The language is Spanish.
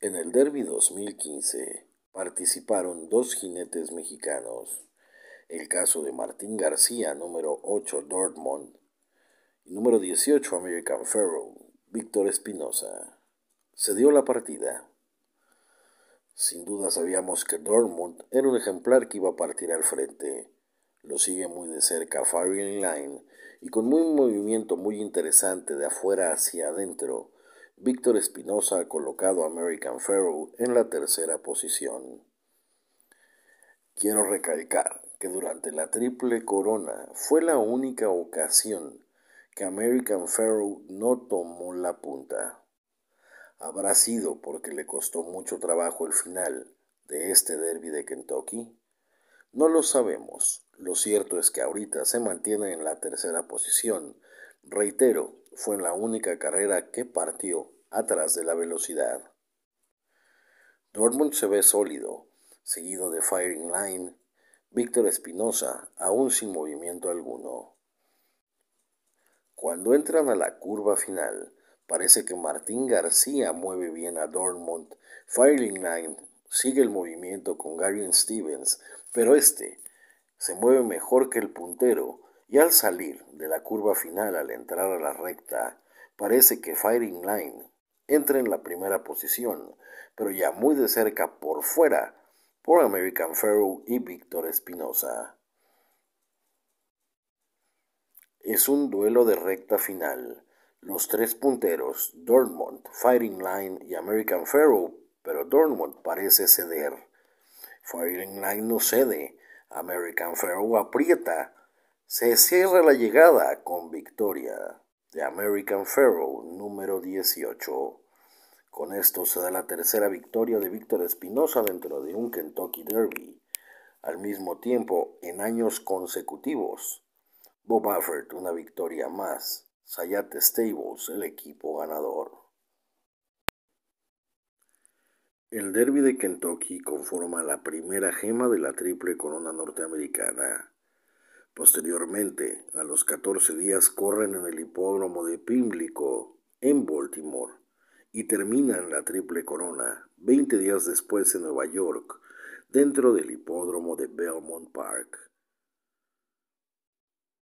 En el Derby 2015 participaron dos jinetes mexicanos, el caso de Martín García, número 8 Dortmund, y número 18 American Pharaoh, Víctor Espinosa. Se dio la partida. Sin duda sabíamos que Dortmund era un ejemplar que iba a partir al frente. Lo sigue muy de cerca Firing Line y con un movimiento muy interesante de afuera hacia adentro Víctor Espinosa ha colocado a American Pharaoh en la tercera posición. Quiero recalcar que durante la Triple Corona fue la única ocasión que American Pharaoh no tomó la punta. ¿Habrá sido porque le costó mucho trabajo el final de este derby de Kentucky? No lo sabemos. Lo cierto es que ahorita se mantiene en la tercera posición Reitero, fue en la única carrera que partió atrás de la velocidad. Dortmund se ve sólido, seguido de Firing Line, Víctor Espinosa, aún sin movimiento alguno. Cuando entran a la curva final, parece que Martín García mueve bien a Dortmund. Firing Line sigue el movimiento con Gary Stevens, pero este se mueve mejor que el puntero y al salir de la curva final al entrar a la recta, parece que Firing Line entra en la primera posición, pero ya muy de cerca por fuera por American Pharaoh y Víctor Espinosa. Es un duelo de recta final. Los tres punteros, Dortmund, Firing Line y American Pharaoh, pero Dortmund parece ceder. Firing Line no cede, American Pharaoh aprieta se cierra la llegada con victoria de American Pharaoh número 18. Con esto se da la tercera victoria de Víctor Espinosa dentro de un Kentucky Derby. Al mismo tiempo, en años consecutivos, Bob Buffett una victoria más, Sayat Stables el equipo ganador. El Derby de Kentucky conforma la primera gema de la triple corona norteamericana. Posteriormente, a los 14 días corren en el hipódromo de Pimlico, en Baltimore, y terminan la Triple Corona 20 días después en Nueva York, dentro del hipódromo de Belmont Park.